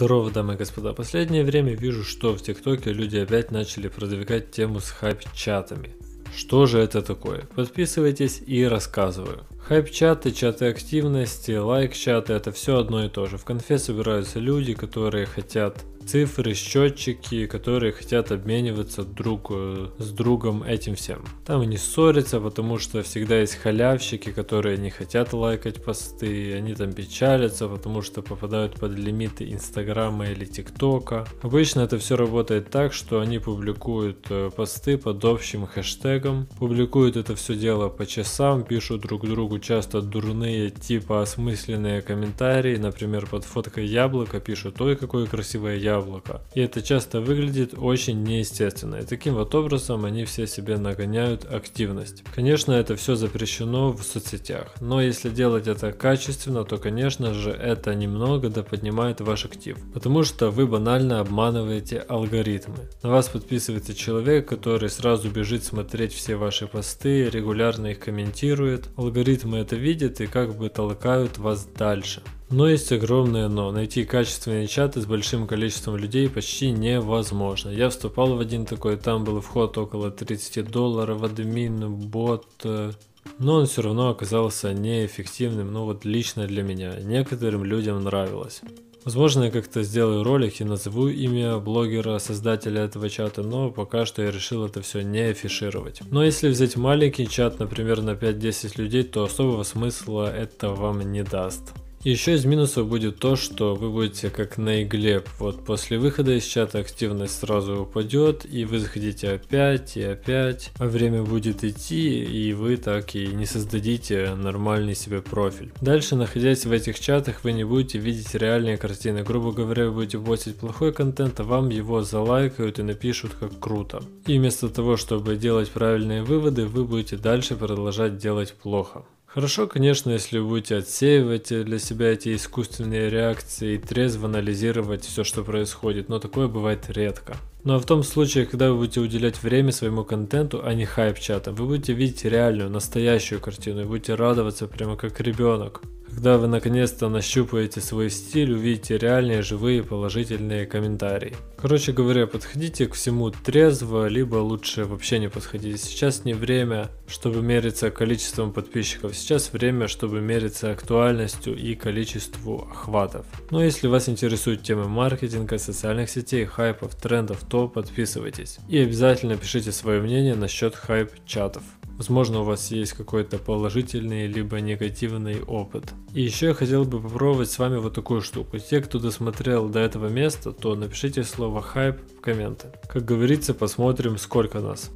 Здорово, дамы и господа. Последнее время вижу, что в ТикТоке люди опять начали продвигать тему с хайп-чатами. Что же это такое? Подписывайтесь и рассказываю. Хайп-чаты, чаты активности, лайк-чаты – это все одно и то же. В конфе собираются люди, которые хотят цифры, счетчики, которые хотят обмениваться друг э, с другом этим всем. Там они ссорятся, потому что всегда есть халявщики, которые не хотят лайкать посты, они там печалятся, потому что попадают под лимиты Инстаграма или ТикТока. Обычно это все работает так, что они публикуют э, посты под общим хэштегом, публикуют это все дело по часам, пишут друг другу часто дурные, типа осмысленные комментарии, например, под фоткой яблока пишут, ой, какое красивое яблоко, яблоко. И это часто выглядит очень неестественно. И таким вот образом они все себе нагоняют активность. Конечно, это все запрещено в соцсетях. Но если делать это качественно, то, конечно же, это немного да поднимает ваш актив. Потому что вы банально обманываете алгоритмы. На вас подписывается человек, который сразу бежит смотреть все ваши посты, регулярно их комментирует. Алгоритмы это видят и как бы толкают вас дальше. Но есть огромное но. Найти качественные чаты с большим количеством людей почти невозможно. Я вступал в один такой, там был вход около 30 долларов, админ, бот, э, но он все равно оказался неэффективным, ну вот лично для меня. Некоторым людям нравилось. Возможно, я как-то сделаю ролик и назову имя блогера, создателя этого чата, но пока что я решил это все не афишировать. Но если взять маленький чат, например, на 5-10 людей, то особого смысла это вам не даст. Еще из минусов будет то, что вы будете как на игле. Вот после выхода из чата активность сразу упадет, и вы заходите опять и опять, а время будет идти, и вы так и не создадите нормальный себе профиль. Дальше, находясь в этих чатах, вы не будете видеть реальные картины. Грубо говоря, вы будете постить плохой контент, а вам его залайкают и напишут как круто. И вместо того, чтобы делать правильные выводы, вы будете дальше продолжать делать плохо. Хорошо, конечно, если вы будете отсеивать для себя эти искусственные реакции и трезво анализировать все, что происходит, но такое бывает редко. Ну а в том случае, когда вы будете уделять время своему контенту, а не хайп-чатам, вы будете видеть реальную, настоящую картину и будете радоваться прямо как ребенок. Когда вы наконец-то нащупаете свой стиль, увидите реальные, живые, положительные комментарии. Короче говоря, подходите к всему трезво, либо лучше вообще не подходите. Сейчас не время, чтобы мериться количеством подписчиков, сейчас время, чтобы мериться актуальностью и количеству охватов. Но ну, а если вас интересуют темы маркетинга, социальных сетей, хайпов, трендов, то подписывайтесь. И обязательно пишите свое мнение насчет хайп-чатов. Возможно, у вас есть какой-то положительный либо негативный опыт. И еще я хотел бы попробовать с вами вот такую штуку. Те, кто досмотрел до этого места, то напишите слово хайп в комменты. Как говорится, посмотрим, сколько нас.